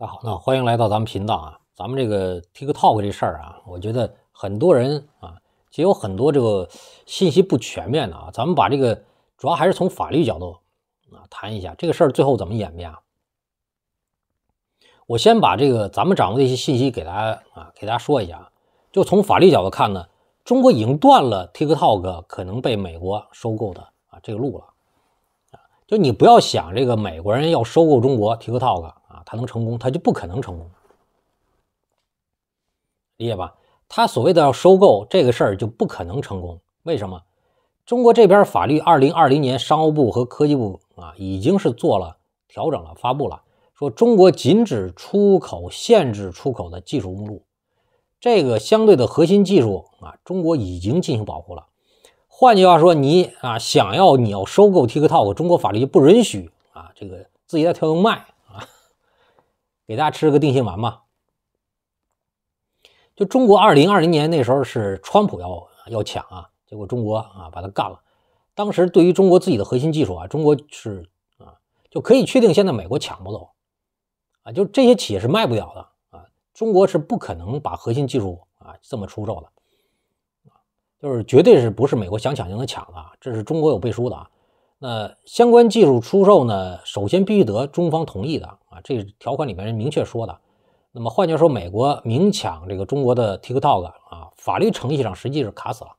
大家好，那欢迎来到咱们频道啊。咱们这个 TikTok 这事儿啊，我觉得很多人啊，其实有很多这个信息不全面的啊。咱们把这个主要还是从法律角度啊谈一下这个事儿最后怎么演变啊。我先把这个咱们掌握的一些信息给大家啊给大家说一下就从法律角度看呢，中国已经断了 TikTok 可能被美国收购的啊这个路了啊。就你不要想这个美国人要收购中国 TikTok。他能成功，他就不可能成功，理解吧？他所谓的要收购这个事儿就不可能成功，为什么？中国这边法律，二零二零年商务部和科技部啊，已经是做了调整了，发布了说中国禁止出口、限制出口的技术目录，这个相对的核心技术啊，中国已经进行保护了。换句话说，你啊想要你要收购 TikTok，中国法律就不允许啊，这个自己在偷动卖。给大家吃个定心丸吧。就中国二零二零年那时候是川普要要抢啊，结果中国啊把它干了。当时对于中国自己的核心技术啊，中国是啊就可以确定，现在美国抢不走啊，就这些企业是卖不了的啊，中国是不可能把核心技术啊这么出售的啊，就是绝对是不是美国想抢就能抢啊，这是中国有背书的啊。那相关技术出售呢，首先必须得中方同意的。啊，这条款里面明确说的。那么换句话说，美国明抢这个中国的 TikTok 啊，法律程序上实际是卡死了。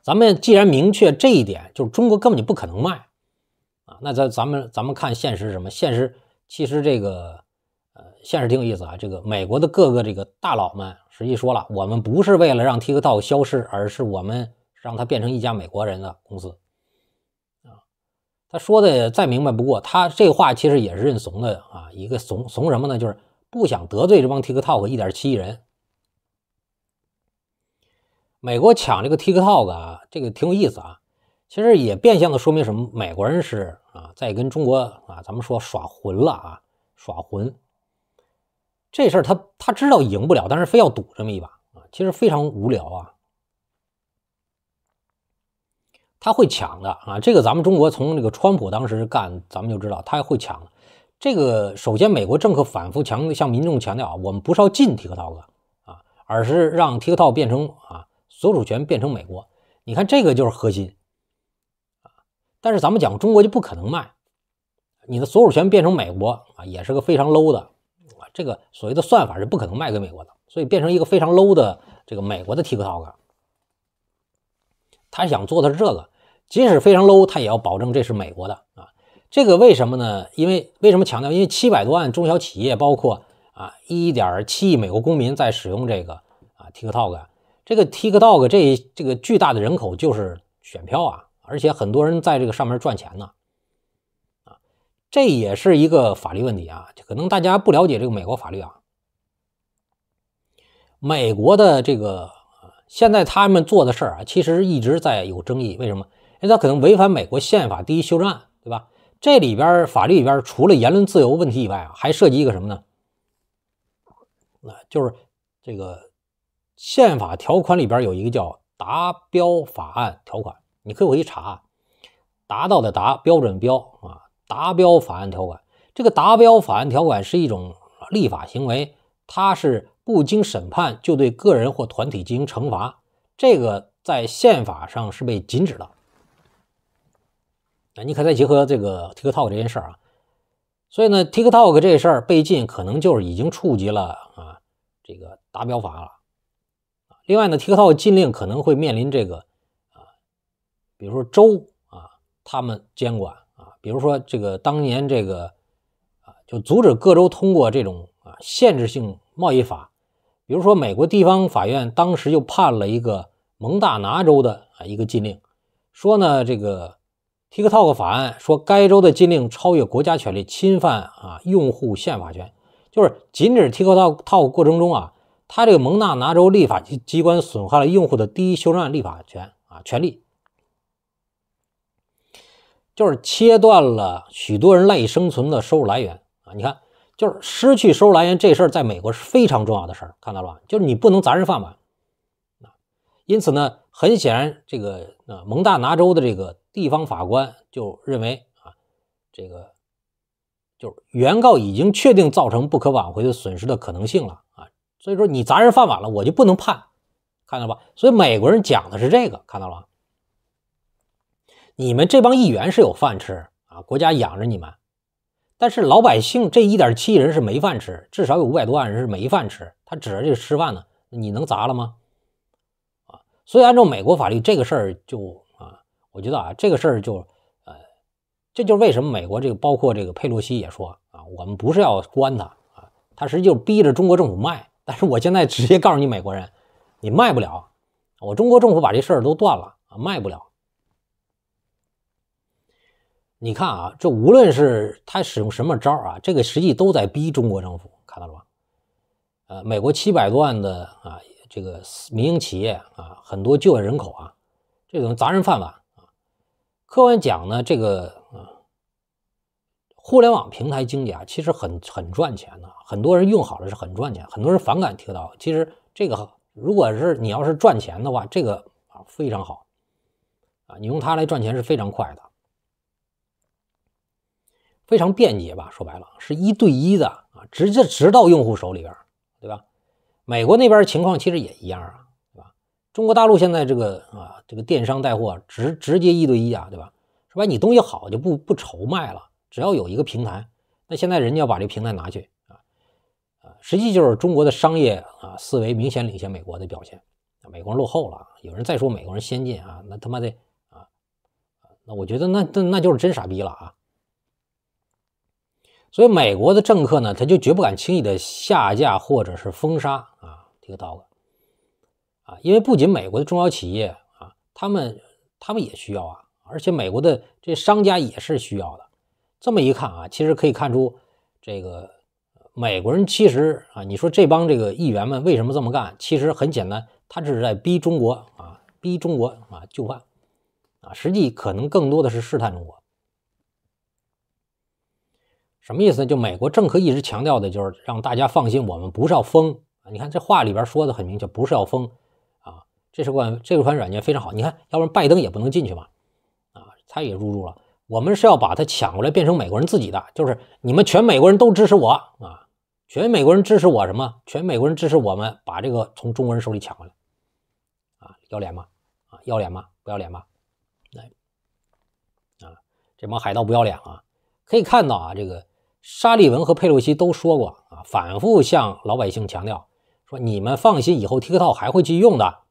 咱们既然明确这一点，就是中国根本就不可能卖啊。那咱咱们咱们看现实是什么？现实其实这个呃，现实挺有意思啊。这个美国的各个这个大佬们实际说了，我们不是为了让 TikTok 消失，而是我们让它变成一家美国人的公司。他说的再明白不过，他这话其实也是认怂的啊。一个怂怂什么呢？就是不想得罪这帮 TikTok 一点七亿人。美国抢这个 TikTok 啊，这个挺有意思啊。其实也变相的说明什么？美国人是啊，在跟中国啊，咱们说耍混了啊，耍混。这事儿他他知道赢不了，但是非要赌这么一把啊，其实非常无聊啊。他会抢的啊！这个咱们中国从这个川普当时干，咱们就知道他会抢。这个首先，美国政客反复强调向民众强调啊，我们不是要禁 TikTok 啊，而是让 TikTok 变成啊，所有权变成美国。你看，这个就是核心。但是咱们讲，中国就不可能卖你的所有权变成美国啊，也是个非常 low 的。啊。这个所谓的算法是不可能卖给美国的，所以变成一个非常 low 的这个美国的 TikTok。他想做的是这个。即使非常 low，他也要保证这是美国的啊！这个为什么呢？因为为什么强调？因为七百多万中小企业，包括啊一点七亿美国公民在使用这个啊 TikTok，这个 TikTok 这这个巨大的人口就是选票啊！而且很多人在这个上面赚钱呢，啊，这也是一个法律问题啊！可能大家不了解这个美国法律啊，美国的这个现在他们做的事儿啊，其实一直在有争议，为什么？那他可能违反美国宪法第一修正案，对吧？这里边法律里边除了言论自由问题以外啊，还涉及一个什么呢？那就是这个宪法条款里边有一个叫达标法案条款，你可以回去查。达到的达标准标啊，达标法案条款。这个达标法案条款是一种立法行为，它是不经审判就对个人或团体进行惩罚，这个在宪法上是被禁止的。啊，你可再结合这个 TikTok 这件事啊，所以呢，TikTok 这事儿被禁，可能就是已经触及了啊这个达标法了。另外呢，TikTok 禁令可能会面临这个啊，比如说州啊，他们监管啊，比如说这个当年这个啊，就阻止各州通过这种啊限制性贸易法，比如说美国地方法院当时就判了一个蒙大拿州的啊一个禁令，说呢这个。TikTok 法案说，该州的禁令超越国家权力，侵犯啊用户宪法权，就是禁止 TikTok 过程中啊，他这个蒙纳拿州立法机机关损害了用户的第一修正案立法权啊权利，就是切断了许多人赖以生存的收入来源啊。你看，就是失去收入来源这事儿，在美国是非常重要的事儿，看到了吧？就是你不能砸人饭碗。因此呢，很显然，这个呃蒙大拿州的这个地方法官就认为啊，这个就是原告已经确定造成不可挽回的损失的可能性了啊，所以说你砸人饭碗了，我就不能判，看到吧？所以美国人讲的是这个，看到了吗？你们这帮议员是有饭吃啊，国家养着你们，但是老百姓这一点七亿人是没饭吃，至少有五百多万人是没饭吃，他指着这个吃饭呢，你能砸了吗？所以，按照美国法律，这个事儿就啊，我觉得啊，这个事儿就呃，这就是为什么美国这个包括这个佩洛西也说啊，我们不是要关他啊，他实际就逼着中国政府卖。但是我现在直接告诉你美国人，你卖不了，我中国政府把这事儿都断了啊，卖不了。你看啊，这无论是他使用什么招啊，这个实际都在逼中国政府看到了吧？呃，美国七百多万的啊，这个民营企业啊。很多就业人口啊，这种砸人饭碗啊。客观讲呢，这个啊，互联网平台经济啊，其实很很赚钱的。很多人用好了是很赚钱，很多人反感听到。其实这个，如果是你要是赚钱的话，这个啊非常好，啊，你用它来赚钱是非常快的，非常便捷吧？说白了，是一对一的啊，直接直到用户手里边，对吧？美国那边情况其实也一样啊。中国大陆现在这个啊，这个电商带货直直接一对一啊，对吧？是吧？你东西好就不不愁卖了，只要有一个平台。那现在人家要把这平台拿去啊啊，实际就是中国的商业啊思维明显领先美国的表现，美国人落后了。有人再说美国人先进啊，那他妈的啊那我觉得那那那就是真傻逼了啊。所以美国的政客呢，他就绝不敢轻易的下架或者是封杀啊这个道子。啊，因为不仅美国的中小企业啊，他们他们也需要啊，而且美国的这商家也是需要的。这么一看啊，其实可以看出，这个美国人其实啊，你说这帮这个议员们为什么这么干？其实很简单，他只是在逼中国啊，逼中国啊就范啊，实际可能更多的是试探中国。什么意思？呢？就美国政客一直强调的就是让大家放心，我们不是要封。你看这话里边说的很明确，不是要封。这是款这款软件非常好，你看，要不然拜登也不能进去嘛，啊，他也入驻了。我们是要把他抢过来，变成美国人自己的，就是你们全美国人都支持我啊，全美国人支持我什么？全美国人支持我们把这个从中国人手里抢过来，啊，要脸吗？啊，要脸吗？不要脸吗？来，啊，这帮海盗不要脸啊！可以看到啊，这个沙利文和佩洛西都说过啊，反复向老百姓强调说，你们放心，以后 TikTok 还会去用的。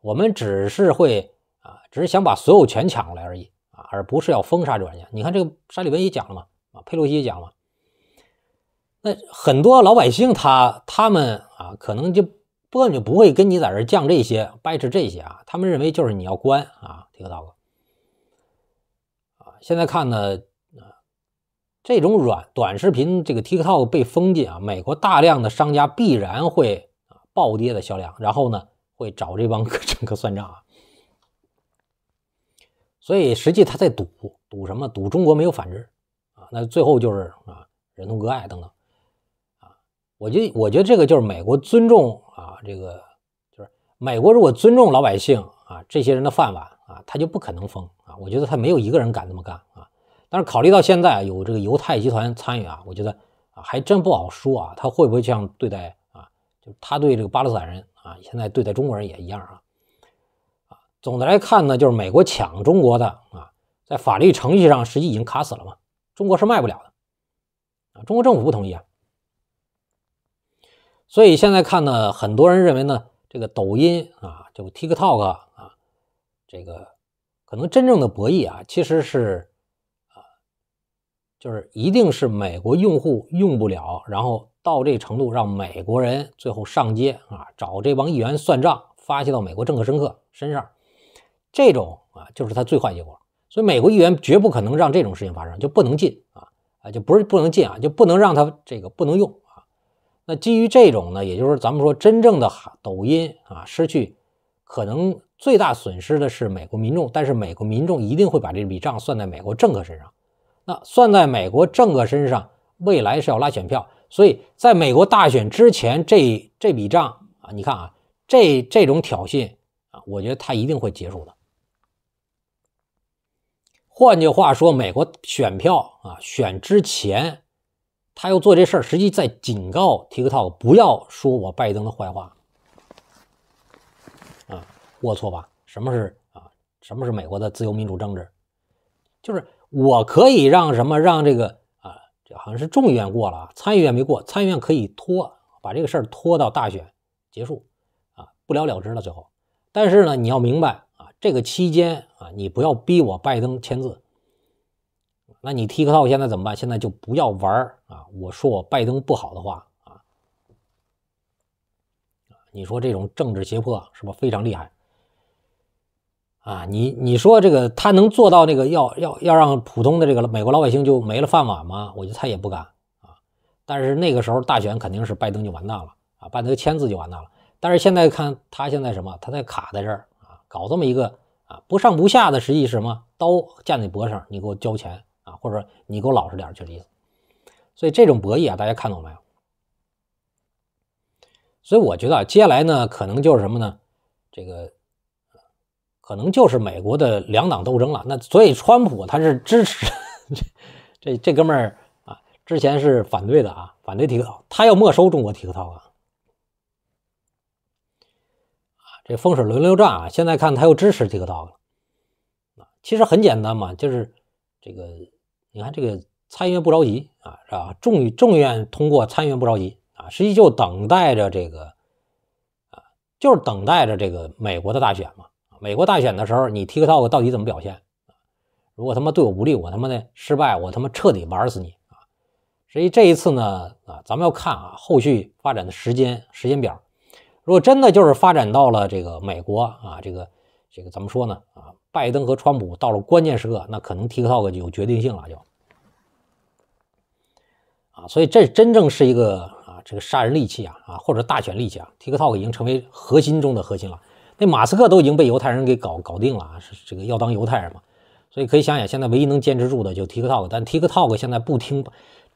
我们只是会啊，只是想把所有权抢过来而已啊，而不是要封杀这软件。你看，这个沙利文也讲了嘛，啊，佩洛西也讲了。那很多老百姓他他们啊，可能就根本就不会跟你在这犟这些、掰扯这些啊。他们认为就是你要关啊，TikTok。啊，现在看呢，这种软短视频这个 TikTok 被封禁啊，美国大量的商家必然会啊暴跌的销量，然后呢？会找这帮 政客算账啊，所以实际他在赌赌什么？赌中国没有反制啊，那最后就是啊，忍痛割爱等等啊。我觉得，我觉得这个就是美国尊重啊，这个就是美国如果尊重老百姓啊这些人的饭碗啊，他就不可能疯啊。我觉得他没有一个人敢这么干啊。但是考虑到现在有这个犹太集团参与啊，我觉得啊，还真不好说啊，他会不会这样对待啊？就他对这个巴勒斯坦人。啊，现在对待中国人也一样啊，啊，总的来看呢，就是美国抢中国的啊，在法律程序上实际已经卡死了嘛，中国是卖不了的，啊，中国政府不同意啊，所以现在看呢，很多人认为呢，这个抖音啊，就 TikTok 啊，这个可能真正的博弈啊，其实是。就是一定是美国用户用不了，然后到这程度让美国人最后上街啊，找这帮议员算账，发泄到美国政客身上身上，这种啊就是他最坏结果。所以美国议员绝不可能让这种事情发生，就不能进啊啊，就不是不能进啊，就不能让他这个不能用啊。那基于这种呢，也就是咱们说真正的抖音啊失去可能最大损失的是美国民众，但是美国民众一定会把这笔账算在美国政客身上。那算在美国政客身上，未来是要拉选票，所以在美国大选之前，这这笔账啊，你看啊，这这种挑衅啊，我觉得他一定会结束的。换句话说，美国选票啊，选之前他又做这事儿，实际在警告 TikTok 不要说我拜登的坏话啊，龌龊吧？什么是啊？什么是美国的自由民主政治？就是。我可以让什么让这个啊，这好像是众议院过了啊，参议院没过，参议院可以拖，把这个事儿拖到大选结束啊，不了了之了最后。但是呢，你要明白啊，这个期间啊，你不要逼我拜登签字。那你 TikTok 现在怎么办？现在就不要玩儿啊！我说我拜登不好的话啊，你说这种政治胁迫是不非常厉害？啊，你你说这个他能做到那个要要要让普通的这个美国老百姓就没了饭碗吗？我觉得他也不敢啊。但是那个时候大选肯定是拜登就完蛋了啊，拜登签字就完蛋了。但是现在看他现在什么，他在卡在这儿啊，搞这么一个啊不上不下的，实际是什么刀架在脖上，你给我交钱啊，或者说你给我老实点，就这意思。所以这种博弈啊，大家看懂没有？所以我觉得啊，接下来呢，可能就是什么呢？这个。可能就是美国的两党斗争了，那所以川普他是支持这这这哥们儿啊，之前是反对的啊，反对 TikTok，他要没收中国 TikTok 啊，这风水轮流转啊，现在看他又支持 TikTok 了啊，其实很简单嘛，就是这个你看这个参议院不着急啊，是吧？众议众院通过参议院不着急啊，实际就等待着这个啊，就是等待着这个美国的大选嘛。美国大选的时候，你 TikTok 到底怎么表现？如果他妈对我不利，我他妈的失败，我他妈彻底玩死你啊！所以这一次呢，啊，咱们要看啊后续发展的时间时间表。如果真的就是发展到了这个美国啊，这个这个怎么说呢？啊，拜登和川普到了关键时刻，那可能 TikTok 有决定性了，就啊，所以这真正是一个啊这个杀人利器啊啊，或者大选利器啊，TikTok 已经成为核心中的核心了。那马斯克都已经被犹太人给搞搞定了啊，是这个要当犹太人嘛？所以可以想想，现在唯一能坚持住的就 TikTok，但 TikTok 现在不听。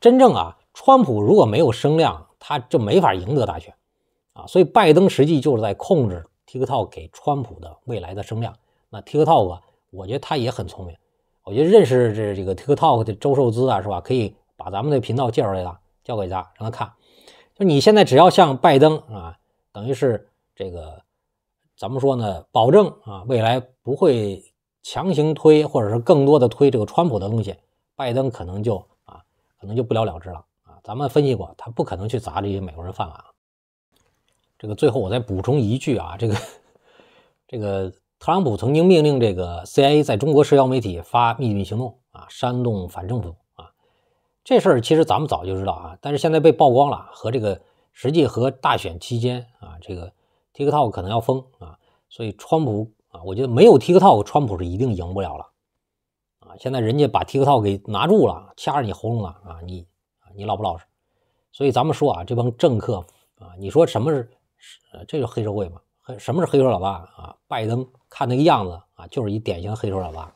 真正啊，川普如果没有声量，他就没法赢得大选啊。所以拜登实际就是在控制 TikTok 给川普的未来的声量。那 TikTok 啊，我觉得他也很聪明。我觉得认识这这个 TikTok 的周寿资啊，是吧？可以把咱们的频道介绍给他，教给他，让他看。就你现在只要像拜登啊，等于是这个。咱们说呢，保证啊，未来不会强行推，或者是更多的推这个川普的东西，拜登可能就啊，可能就不了了之了啊。咱们分析过，他不可能去砸这些美国人饭碗这个最后我再补充一句啊，这个这个特朗普曾经命令这个 CIA 在中国社交媒体发秘密行动啊，煽动反政府啊，这事儿其实咱们早就知道啊，但是现在被曝光了，和这个实际和大选期间啊，这个。TikTok 可能要封啊，所以川普啊，我觉得没有 TikTok，川普是一定赢不了了啊！现在人家把 TikTok 给拿住了，掐着你喉咙了啊！你，你老不老实？所以咱们说啊，这帮政客啊，你说什么是，这就黑社会嘛？什么是黑手老大啊？拜登看那个样子啊，就是一典型的黑手老大。